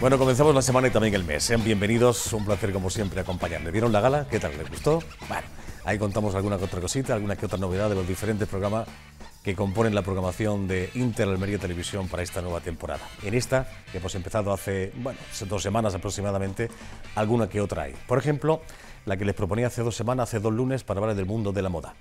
Bueno, comenzamos la semana y también el mes. Sean ¿eh? bienvenidos, un placer como siempre acompañarles. ¿Vieron la gala? ¿Qué tal? ¿Les gustó? Bueno, ahí contamos alguna que otra cosita, alguna que otra novedad de los diferentes programas que componen la programación de Inter Almería Televisión para esta nueva temporada. En esta, que hemos empezado hace, bueno, dos semanas aproximadamente, alguna que otra hay. Por ejemplo, la que les proponía hace dos semanas, hace dos lunes, para hablar del mundo de la moda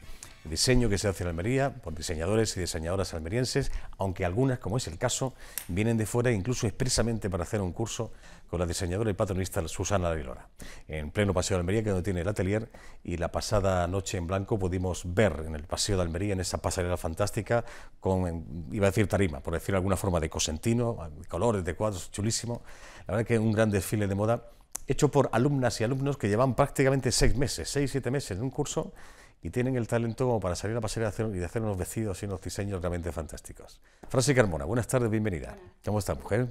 diseño que se hace en Almería por diseñadores y diseñadoras almerienses, aunque algunas, como es el caso, vienen de fuera incluso expresamente para hacer un curso con la diseñadora y patronista Susana Vilora. En pleno Paseo de Almería, que donde tiene el atelier, y la pasada noche en blanco pudimos ver en el Paseo de Almería, en esa pasarela fantástica, con, iba a decir tarima, por decir alguna forma, de cosentino, colores, de cuadros, chulísimo. La verdad que es un gran desfile de moda hecho por alumnas y alumnos que llevan prácticamente seis meses, seis, siete meses en un curso y tienen el talento como para salir a pasear y hacer, hacer unos vestidos y unos diseños realmente fantásticos. Francisca Carmona, buenas tardes, bienvenida. ¿Cómo estás, mujer?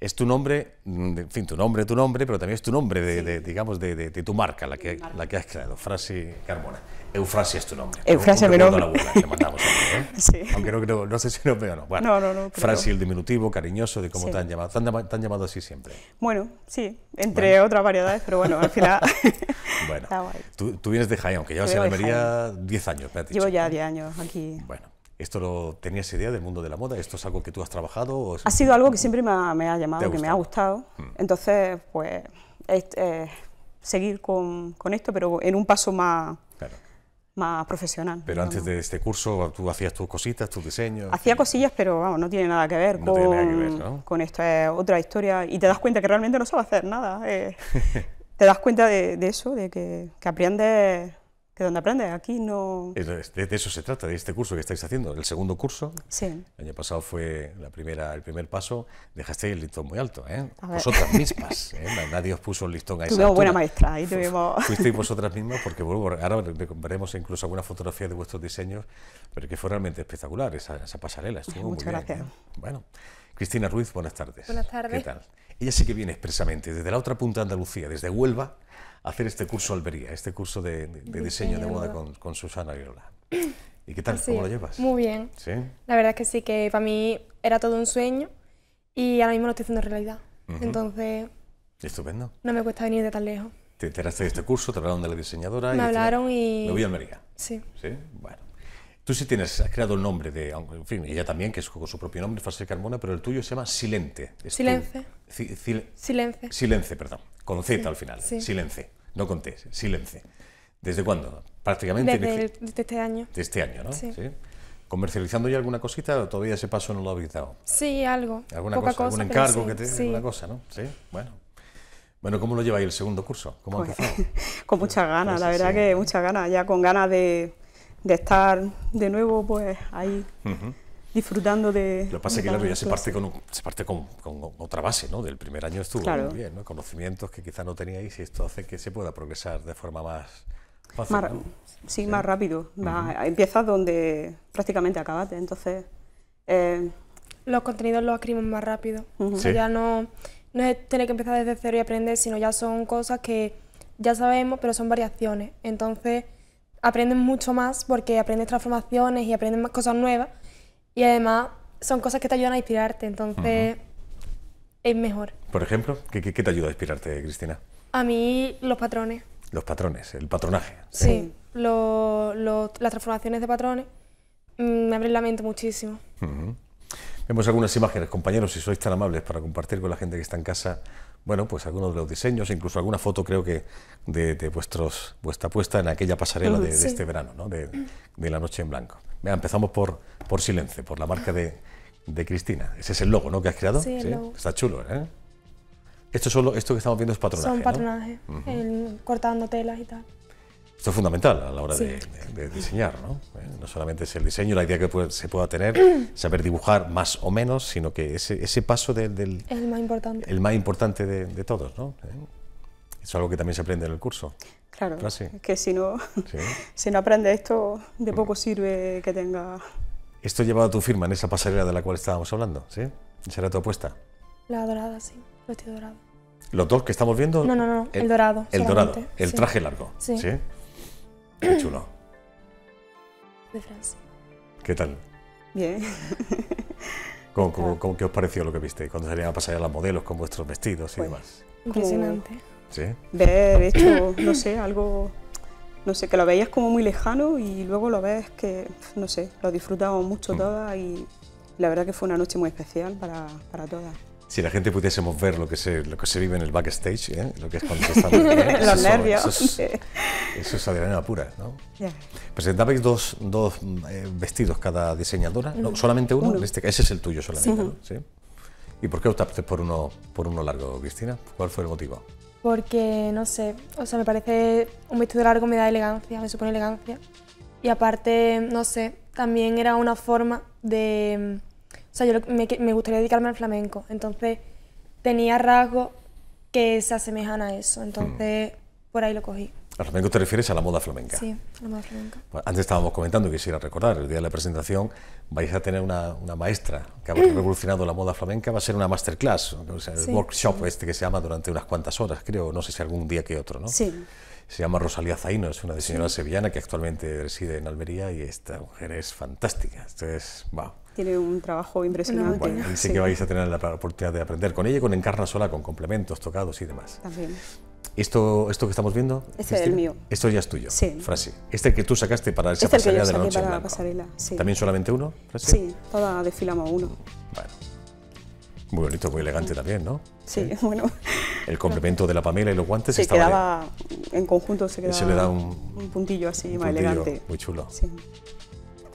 es tu nombre, mm, en fin, tu nombre, tu nombre, pero también es tu nombre, de, de digamos, de, de, tu marca, la que, la que has creado, Frasi Carmona. Eufrasia es tu nombre. Eufrasia es mi nombre. Abuela, que le ¿eh? sí. Aunque no, no, no, sé si no veo o no. Bueno, no, no Frasi, el diminutivo, cariñoso, de cómo te han llamado. ¿Te han, llamado así siempre? Bueno, sí, entre otras variedades, pero bueno, al final... bueno, tú, tú, vienes de Jaén, aunque llevas en Almería 10 años, me has dicho. Llevo ya 10 años aquí. Bueno. ¿Esto tenías idea del mundo de la moda? ¿Esto es algo que tú has trabajado? Ha sido algo que siempre me ha, llamado, que me ha gustado. Mm. Entonces, pues, eh, seguir con, con, esto, pero en un paso más, más profesional. Pero antes de este curso, tú hacías tus cositas, tus diseños. Hacía cosillas, pero vamos, no tiene nada que ver, con, con esto. Es otra historia. Y te das cuenta que realmente no sabes hacer nada. Eh. te das cuenta de, eso, de que, que aprendes de dónde aprende, aquí no... De, eso se trata, de este curso que estáis haciendo, el segundo curso. Sí. El año pasado fue la primera, el primer paso, dejasteis el listón muy alto, ¿eh? Vosotras mismas, ¿eh? nadie os puso el listón a esa buena maestra, ahí tuvimos... Fuisteis vosotras mismas, porque ahora veremos incluso alguna fotografía de vuestros diseños, pero que fue realmente espectacular esa, pasarela, estuvo Muchas ¿eh? gracias. Bueno... Cristina Ruiz, buenas tardes. Buenas tardes. ¿Qué tal? Ella sí que viene expresamente desde la otra punta de Andalucía, desde Huelva, a hacer este curso Albería, este curso de, diseño de moda con, Susana Aguilera. ¿Y qué tal? ¿Cómo lo llevas? Muy bien. ¿Sí? La verdad es que sí, que para mí era todo un sueño y ahora mismo lo estoy haciendo realidad. Entonces... Estupendo. No me cuesta venir de tan lejos. Te enteraste de este curso, te hablaron de la diseñadora. Me hablaron y... Me voy a Almería. Sí. Sí, bueno. Tú sí tienes, has creado el nombre de, en fin, ella también, que es con su propio nombre, Fase Carmona, pero el tuyo se llama Silente. Silence. silence. Silence, perdón, con Z al final. Sí. Silence, no con T, Silence. ¿Desde cuándo? Prácticamente. Desde, este año. De este año, ¿no? Sí. ¿Comercializando ya alguna cosita o todavía ese paso no lo ha dado? Sí, algo. ¿Alguna cosa, ¿Algún encargo que te alguna cosa, no? Sí, bueno. Bueno, ¿cómo lo lleváis el segundo curso? ¿Cómo pues, empezado? con muchas ganas, la verdad que muchas ganas, ya con ganas de, de estar de nuevo pues ahí disfrutando de... Lo que pasa es que claro, ya se parte, pues. con, otra base, ¿no? Del primer año estuvo muy bien, ¿no? Conocimientos que quizá no teníais y esto hace que se pueda progresar de forma más... Fácil, Sí, más rápido. empiezas donde prácticamente acabaste, entonces... Eh, los contenidos los adquirimos más rápido. Ya no, no es tener que empezar desde cero y aprender, sino ya son cosas que ya sabemos, pero son variaciones. Entonces aprendes mucho más porque aprendes transformaciones y aprendes más cosas nuevas y además son cosas que te ayudan a inspirarte, entonces es mejor. Por ejemplo, ¿qué, te ayuda a inspirarte, Cristina? A mí los patrones. Los patrones, el patronaje. Sí, las transformaciones de patrones mm, me abren la mente muchísimo. Vemos algunas imágenes, compañeros, si sois tan amables para compartir con la gente que está en casa, bueno, pues algunos de los diseños, incluso alguna foto creo que de, vuestros, vuestra puesta en aquella pasarela de, este verano, ¿no? de, la noche en blanco. empezamos por, por Silencio, por la marca de, Cristina. Ese es el logo ¿no? que has creado. Está chulo, ¿eh? Esto, solo, esto que estamos viendo es patronaje. Son patronaje, cortando telas y tal. Esto es fundamental a la hora de, diseñar, ¿no? Eh, no solamente es el diseño, la idea que se pueda tener, saber dibujar más o menos, sino que ese, ese paso del, del... El más importante. El más importante de, todos, ¿no? Eh, es algo que también se aprende en el curso. Claro, ah, que si no, si no aprendes esto, de poco mm. sirve que tenga... Esto llevado a tu firma en esa pasarela de la cual estábamos hablando, ¿sí? ¿Será tu apuesta? La dorada, sí, vestido dorado. ¿Los dos que estamos viendo? No, no, no, el, dorado. El dorado, el traje largo, ¿sí? Qué chulo. De Francia. ¿Qué tal? Bien. con qué os pareció lo que visteis? Cuando salían a pasar a las modelos con vuestros vestidos y pues, demás. Impresionante. ¿Sí? Ver hecho, no sé, algo, no sé, que lo veías como muy lejano y luego lo ves que, no sé, lo disfrutamos mucho mm. todas y la verdad que fue una noche muy especial para, para todas si la gente pudiésemos ver lo que se, lo que se vive en el backstage, ¿eh? lo que es cuando Los nervios. eso, es, adrenalina pura, ¿no? Presentabais dos, dos eh, vestidos cada diseñadora, no, solamente uno, Este, ese es el tuyo solamente, ¿no? ¿Sí? ¿Y por qué optaste por uno, por uno largo, Cristina? ¿Cuál fue el motivo? Porque, no sé, o sea, me parece un vestido largo me da elegancia, me supone elegancia. Y aparte, no sé, también era una forma de o sea, yo me, gustaría dedicarme al flamenco. Entonces, tenía rasgos que se asemejan a eso. Entonces, mm. por ahí lo cogí. Al flamenco te refieres a la moda flamenca. Sí, a la moda flamenca. Pues antes estábamos comentando, quisiera recordar, el día de la presentación vais a tener una, maestra que ha revolucionado la moda flamenca, va a ser una masterclass, o el workshop este que se llama durante unas cuantas horas, creo, no sé si algún día que otro, ¿no? Sí se llama Rosalía Zaino, es una diseñadora sevillana que actualmente reside en Almería y esta mujer es fantástica. Entonces, va. Tiene un trabajo impresionante. Bueno, sé que vais a tener la oportunidad de aprender con ella con Encarna Sola, con complementos, tocados y demás. También. Esto, esto que estamos viendo, este es el mío. Esto ya es tuyo, sí. Este que tú sacaste para esa este pasarela de la noche para la pasarela, sí. ¿También solamente uno, Sí, toda desfilamos uno. Bueno. Muy bonito, muy elegante también, ¿no? Sí, bueno el complemento de la Pamela y los guantes se estaba quedaba en conjunto se quedaba le da un, puntillo así más elegante muy chulo sí.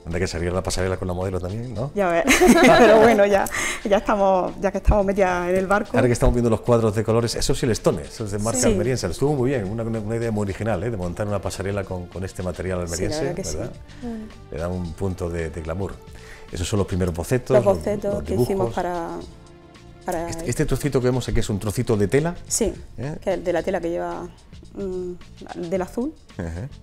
Anda que saliera la pasarela con la modelo también, ¿no? Ya ver, pero bueno, ya, ya estamos, ya que estamos media en el barco. Ahora que estamos viendo los cuadros de colores, esos Stone, esos de marca almeriense, estuvo muy bien, una, idea muy original, ¿eh? de montar una pasarela con, este material almeriense, mm. Le da un punto de, glamour. Esos son los primeros bocetos. Los bocetos que hicimos para, este, este, trocito que vemos aquí es un trocito de tela. Sí, ¿Eh? de la tela que lleva mm, del azul,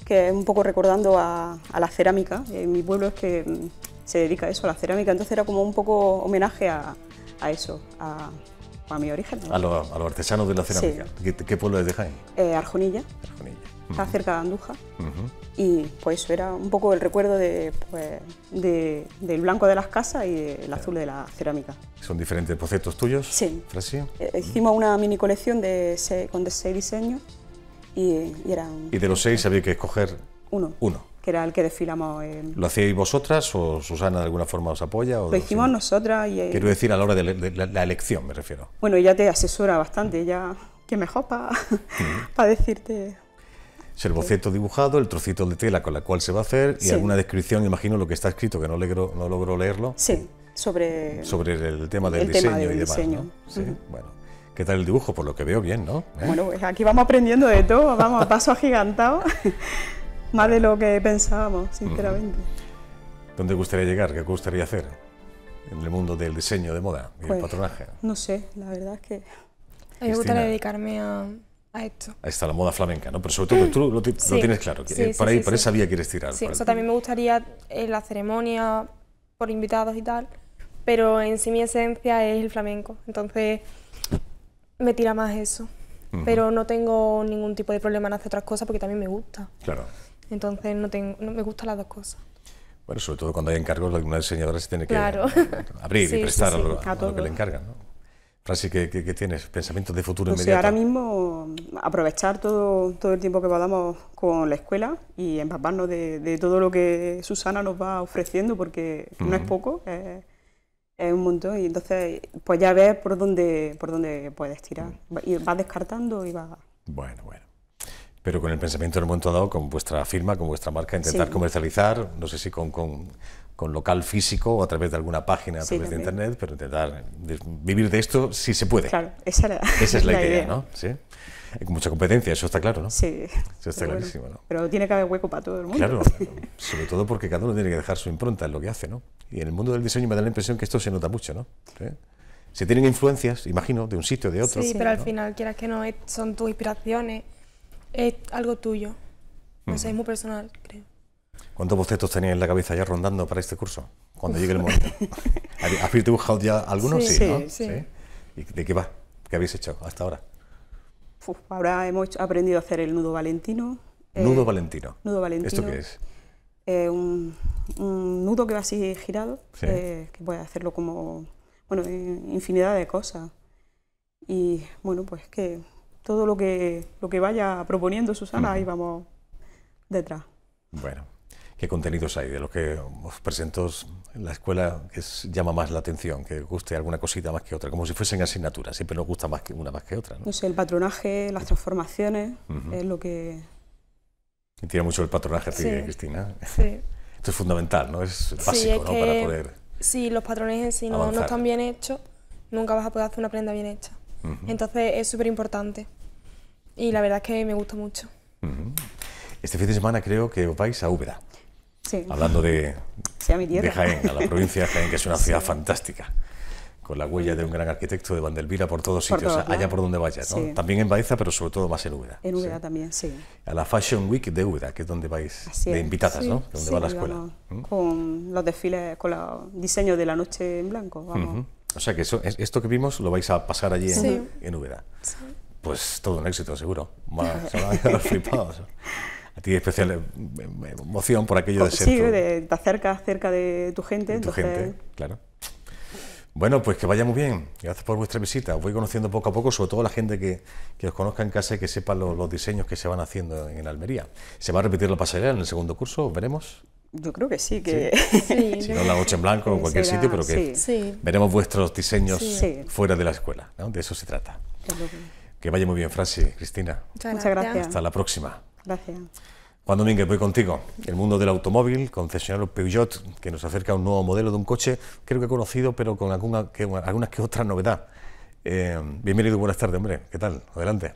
que es un poco recordando a, la cerámica. En mi pueblo es que mm, se dedica a eso, a la cerámica, entonces era como un poco homenaje a, eso, a, mi origen. A, los artesanos de la cerámica. ¿Qué, pueblo es de Jaén? Eh, Arjonilla. Arjonilla está cerca de Andújar. Y pues eso era un poco el recuerdo de, pues, de, del blanco de las casas y el azul de la cerámica. ¿Son diferentes proyectos tuyos? Sí. Eh, eh, hicimos una mini colección de con de seis diseños y, y, eran... ¿Y de los seis había que escoger uno? Uno. Que era el que desfilamos. En... ¿Lo hacíais vosotras o Susana de alguna forma os apoya? O lo hicimos nosotras y... Eh, Quiero decir a la hora de la, elección me refiero. Bueno, ella te asesora bastante, ella que mejor para decirte el boceto dibujado, el trocito de tela con la cual se va a hacer y alguna descripción, imagino, lo que está escrito, que no logro, no logro leerlo. Sí, sobre, sobre el tema del diseño y demás. bueno. ¿Qué tal el dibujo? Por lo que veo, bien, ¿no? ¿Eh? Bueno, pues aquí vamos aprendiendo de todo, vamos a paso agigantado, más de lo que pensábamos, sinceramente. ¿Dónde gustaría llegar? ¿Qué gustaría hacer en el mundo del diseño de moda y el pues, patronaje? No sé, la verdad es que... A mí me gustaría dedicarme a a esto. esta, la moda flamenca, ¿no? Pero sobre todo tú lo, tienes claro, eh, por, ahí, por esa vía quieres tirar. Sí, eso también me gustaría en eh, la ceremonia por invitados y tal, pero en sí mi esencia es el flamenco, entonces me tira más eso. Pero no tengo ningún tipo de problema en hacer otras cosas porque también me gusta. Claro. Entonces no tengo, me gustan las dos cosas. Bueno, sobre todo cuando hay encargos, alguna diseñadora se tiene que abrir y prestar a, lo, lo, que le encargan. ¿no? Francis, ¿qué, tienes? ¿Pensamientos de futuro pues inmediato? Sí, ahora mismo aprovechar todo, todo el tiempo que podamos con la escuela y empaparnos de, todo lo que Susana nos va ofreciendo, porque no es poco, es, un montón. Y entonces, pues ya ves por dónde, por dónde puedes tirar. Mm. Y vas descartando y va. Bueno, bueno pero con el pensamiento del el momento dado, con vuestra firma, con vuestra marca, intentar comercializar, no sé si con, con con local físico o a través de alguna página, a través de internet, pero intentar vivir de esto si se puede. Claro, esa, es la, idea, ¿no? Sí. Con mucha competencia, eso está claro, ¿no? Sí. Eso está pero clarísimo, ¿no? Pero tiene que haber hueco para todo el mundo. Claro, sobre todo porque cada uno tiene que dejar su impronta en lo que hace, ¿no? Y en el mundo del diseño me da la impresión que esto se nota mucho, ¿no? Se tienen influencias, imagino, de un sitio, de otro. Sí, pero al final, quieras que no, son tus inspiraciones, es algo tuyo. No sé, es muy personal, creo. ¿Cuántos bocetos tenías en la cabeza ya rondando para este curso? Cuando llegue el momento. ¿Has dibujado ya algunos? Sí, sí, ¿Y de qué va? ¿Qué habéis hecho hasta ahora? ahora hemos aprendido a hacer el eh, nudo valentino. Nudo valentino. ¿Esto qué es? Eh, un, nudo que va así girado, eh, que puede hacerlo como, bueno, infinidad de cosas. Y bueno, pues que todo lo que, lo que vaya proponiendo Susana, ahí vamos detrás. Bueno, qué contenidos hay. De lo que os presento la escuela que llama más la atención, que guste alguna cosita más que otra, como si fuesen asignaturas, siempre nos gusta más que una más que otra. No, sé, el patronaje, las transformaciones, es lo que... Me tiene mucho el patronaje ¿eh, Cristina. Sí. Esto es fundamental, ¿no? Es básico, ¿no? Para poder... Si los patrones en sí no, están bien hechos, nunca vas a poder hacer una prenda bien hecha. Entonces es súper importante. Y la verdad es que me gusta mucho. Este fin de semana creo que vais a Úbeda hablando de, Jaén, a la provincia de Jaén, que es una ciudad fantástica, con la huella de un gran arquitecto de Vandelvira por todos sitios, allá por donde vayas, ¿no? También en Baeza, pero sobre todo más en Úbeda. En Úbeda también, sí. A la Fashion Week de Úbeda, que es donde vais de invitadas, ¿no? Donde va la escuela. ¿Mm? Con los desfiles, con los diseños de la noche en blanco, O sea que eso, esto que vimos lo vais a pasar allí en, en Úbeda. Pues todo un éxito, seguro. se van a quedar flipados. tiene especial eh, emoción por aquello de oh, ser. Sí, de, estar cerca, de tu gente. tu gente, claro. Bueno, pues que vaya muy bien. Gracias por vuestra visita. Os voy conociendo poco a poco, sobre todo la gente que, os conozca en casa y que sepa los diseños que se van haciendo en Almería. ¿Se va a repetir la pasarela en el segundo curso? ¿Veremos? Yo creo que sí, que... Si no, la noche en blanco o en cualquier sitio, pero que veremos vuestros diseños fuera de la escuela. De eso se trata. Que vaya muy bien, Franci, Cristina. Muchas gracias. Hasta la próxima. Gracias. Juan Domínguez, voy contigo. El mundo del automóvil, concesionario Peugeot, que nos acerca a un nuevo modelo de un coche, creo que conocido, pero con algunas que otras novedad. Eh, bienvenido y buenas tardes, hombre. ¿Qué tal? Adelante.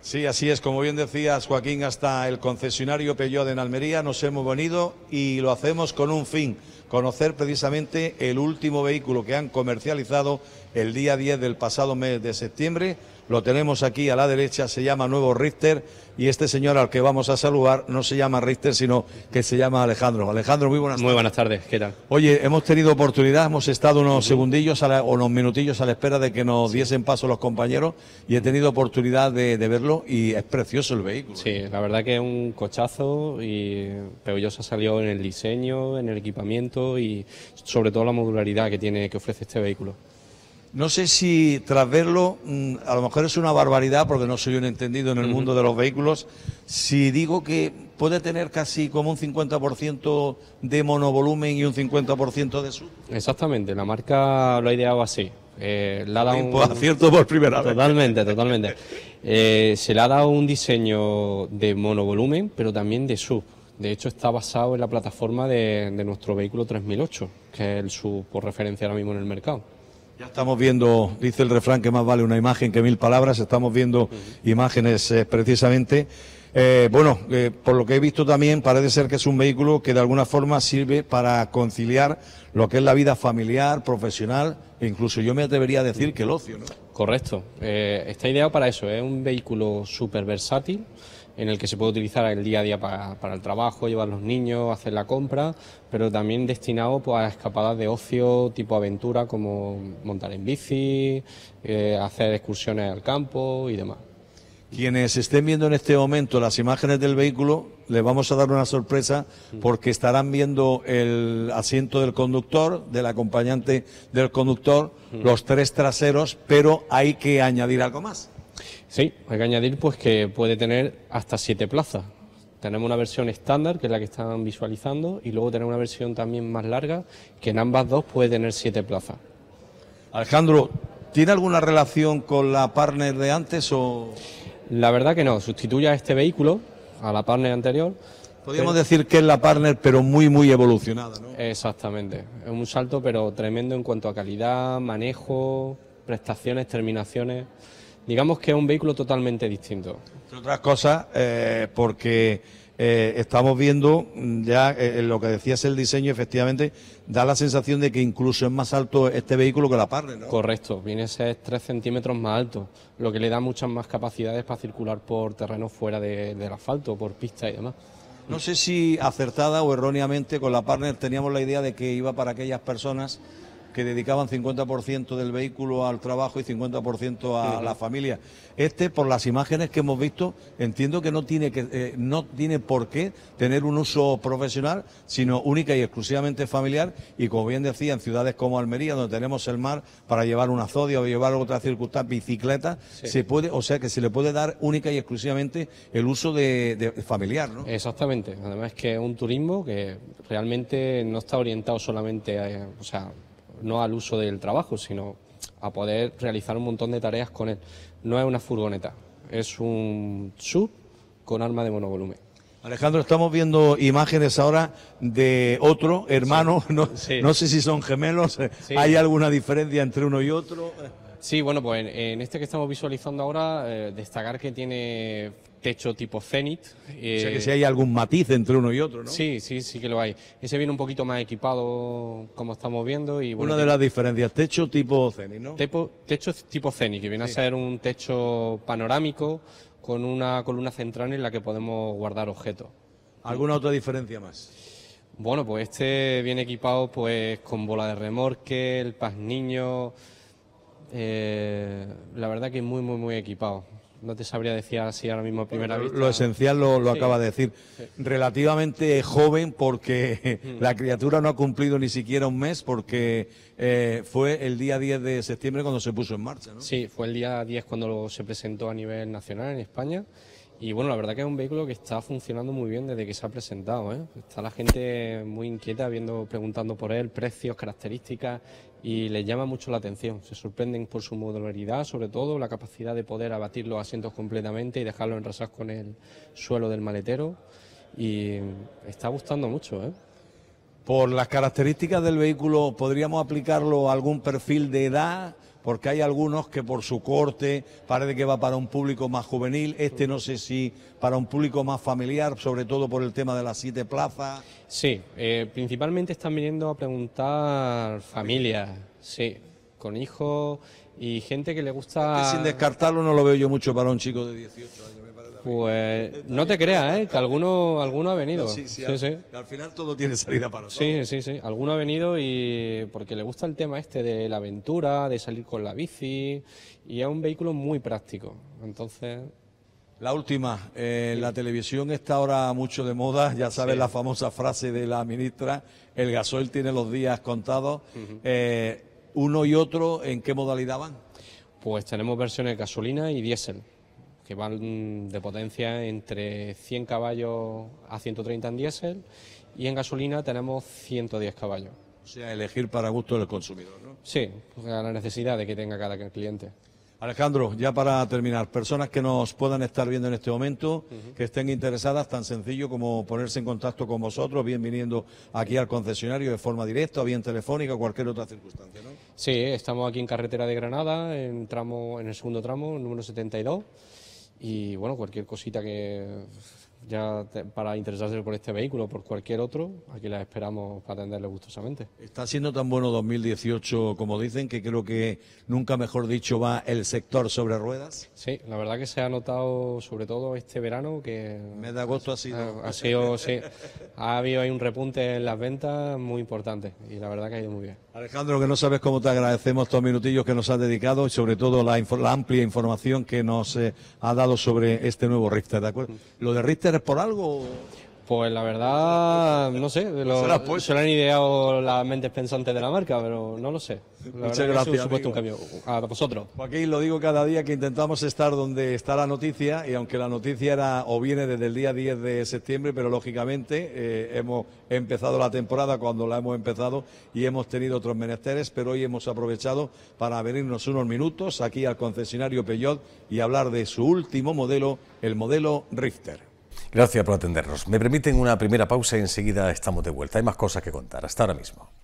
Sí, así es. Como bien decías, Joaquín, hasta el concesionario Peugeot en Almería nos hemos venido y lo hacemos con un fin, conocer precisamente el último vehículo que han comercializado el día 10 del pasado mes de septiembre, lo tenemos aquí a la derecha, se llama Nuevo Richter y este señor al que vamos a saludar no se llama Richter, sino que se llama Alejandro. Alejandro, muy buenas tardes. Muy buenas tardes, ¿qué tal? Oye, hemos tenido oportunidad, hemos estado unos segundillos o unos minutillos a la espera de que nos diesen paso los compañeros y he tenido oportunidad de, verlo y es precioso el vehículo. Sí, ¿eh? la verdad que es un cochazo y ha salido en el diseño, en el equipamiento y sobre todo la modularidad que tiene, que ofrece este vehículo. No sé si tras verlo, mm, a lo mejor es una barbaridad porque no soy un entendido en el mundo de los vehículos, si digo que puede tener casi como un 50% de monovolumen y un 50% de sub. Exactamente, la marca lo ha ideado así. Eh, acierto por primera vez. Totalmente, totalmente. Eh, se le ha dado un diseño de monovolumen, pero también de sub. De hecho, está basado en la plataforma de, de nuestro vehículo 3008, que es el sub por referencia ahora mismo en el mercado. Ya estamos viendo, dice el refrán que más vale una imagen que mil palabras, estamos viendo imágenes eh, precisamente. Eh, bueno, eh, por lo que he visto también parece ser que es un vehículo que de alguna forma sirve para conciliar lo que es la vida familiar, profesional, e incluso yo me atrevería a decir que el ocio. ¿no? Correcto, está ideado para eso, es un vehículo súper versátil en el que se puede utilizar el día a día para, el trabajo, llevar los niños, hacer la compra, pero también destinado pues, a escapadas de ocio tipo aventura como montar en bici, eh, hacer excursiones al campo y demás. Quienes estén viendo en este momento las imágenes del vehículo, les vamos a dar una sorpresa porque estarán viendo el asiento del conductor, del acompañante del conductor, los tres traseros, pero hay que añadir algo más. Sí, hay que añadir pues que puede tener hasta siete plazas. Tenemos una versión estándar, que es la que están visualizando, y luego tenemos una versión también más larga, que en ambas dos puede tener siete plazas. Alejandro, ¿tiene alguna relación con la partner de antes o...? La verdad que no, sustituye a este vehículo, a la partner anterior. Podríamos eh, decir que es la partner, pero muy, muy evolucionada, ¿no? Exactamente, es un salto, pero tremendo en cuanto a calidad, manejo, prestaciones, terminaciones digamos que es un vehículo totalmente distinto. Entre otras cosas, eh, porque eh, estamos viendo ya eh, lo que decías el diseño, efectivamente, da la sensación de que incluso es más alto este vehículo que la Partner, ¿no? Correcto, viene a ser 3 centímetros más alto, lo que le da muchas más capacidades para circular por terrenos fuera de, del asfalto, por pistas y demás. No sé si acertada o erróneamente con la Partner teníamos la idea de que iba para aquellas personas que dedicaban 50% del vehículo al trabajo y 50% a la familia. Este, por las imágenes que hemos visto, entiendo que no tiene que eh, no tiene por qué tener un uso profesional, sino única y exclusivamente familiar y como bien decía, en ciudades como Almería, donde tenemos el mar para llevar una zodia o llevar otra circunstancia, bicicleta, se puede, o sea que se le puede dar única y exclusivamente el uso de, familiar, ¿no? Exactamente. Además que es un turismo que realmente no está orientado solamente a, o sea, no al uso del trabajo, sino a poder realizar un montón de tareas con él. No es una furgoneta, es un sub con arma de monovolumen. Alejandro, estamos viendo imágenes ahora de otro hermano, No, no, sé si son gemelos, ¿hay alguna diferencia entre uno y otro? Sí, bueno, pues en, este que estamos visualizando ahora, eh, destacar que tiene techo tipo zenith. o sea que eh, si hay algún matiz entre uno y otro, ¿no? Sí, sí, sí que lo hay. Ese viene un poquito más equipado, como estamos viendo. Una de las diferencias, techo tipo zenith, ¿no? techo tipo zenith, que viene a ser un techo panorámico con una columna central en la que podemos guardar objetos. ¿Alguna otra diferencia más? Bueno, pues este viene equipado pues con bola de remorque, el pas niño, eh, la verdad que muy, muy, muy equipado. No te sabría decir así ahora mismo a primera vista. Lo esencial lo, lo acaba de decir. Relativamente joven porque mm. la criatura no ha cumplido ni siquiera un mes porque eh, fue el día 10 de septiembre cuando se puso en marcha, ¿no? Sí, fue el día 10 cuando se presentó a nivel nacional en España y bueno, la verdad que es un vehículo que está funcionando muy bien desde que se ha presentado. ¿eh? Está la gente muy inquieta viendo, preguntando por él, precios, características y les llama mucho la atención. Se sorprenden por su modularidad, sobre todo la capacidad de poder abatir los asientos completamente y en rasas con el suelo del maletero. Y está gustando mucho. ¿eh? Por las características del vehículo, ¿podríamos aplicarlo a algún perfil de edad? porque hay algunos que por su corte parece que va para un público más juvenil, este no sé si para un público más familiar, sobre todo por el tema de las siete plazas. Sí, eh, principalmente están viniendo a preguntar familias, sí, con hijos y gente que le gusta... sin descartarlo no lo veo yo mucho para un chico de 18 años. Pues no te creas, ¿eh? que alguno, alguno ha venido. sí, sí, al, final todo tiene salida para nosotros. Sí, sí, sí. Alguno ha venido y porque le gusta el tema este de la aventura, de salir con la bici y es un vehículo muy práctico. Entonces... La última, eh, la televisión está ahora mucho de moda, ya sabes la famosa frase de la ministra, el gasoil tiene los días contados. Eh, ¿Uno y otro en qué modalidad van? Pues tenemos versiones de gasolina y diésel que van de potencia entre 100 caballos a 130 en diésel y en gasolina tenemos 110 caballos. O sea, elegir para gusto del consumidor, ¿no? Sí, a la necesidad de que tenga cada cliente. Alejandro, ya para terminar, personas que nos puedan estar viendo en este momento, que estén interesadas, tan sencillo como ponerse en contacto con vosotros, bien viniendo aquí al concesionario de forma directa bien telefónica o cualquier otra circunstancia, ¿no? Sí, estamos aquí en carretera de Granada, en, tramo, en el segundo tramo, número 72 y bueno, cualquier cosita que ya para interesarse por este vehículo o por cualquier otro, aquí las esperamos para atenderle gustosamente. Está siendo tan bueno 2018 como dicen, que creo que nunca mejor dicho va el sector sobre ruedas. Sí, la verdad que se ha notado sobre todo este verano que... Mes de agosto ha sido... Ha, ha habido ahí un repunte en las ventas muy importante y la verdad que ha ido muy bien. Alejandro, que no sabes cómo te agradecemos estos minutillos que nos has dedicado y sobre todo la, amplia información que nos eh, ha dado sobre este nuevo Richter, ¿de acuerdo? Lo de Richter por algo? Pues la verdad, no sé, pues. se, lo han ideado las mentes pensantes de la marca, pero no lo sé. gracias. un cambio a vosotros. Joaquín, lo digo cada día que intentamos estar donde está la noticia, y aunque la noticia era o viene desde el día 10 de septiembre, pero lógicamente eh, hemos empezado la temporada cuando la hemos empezado y hemos tenido otros menesteres, pero hoy hemos aprovechado para venirnos unos minutos aquí al concesionario Peugeot y hablar de su último modelo, el modelo Rifter. Gracias por atendernos. Me permiten una primera pausa y enseguida estamos de vuelta. Hay más cosas que contar. Hasta ahora mismo.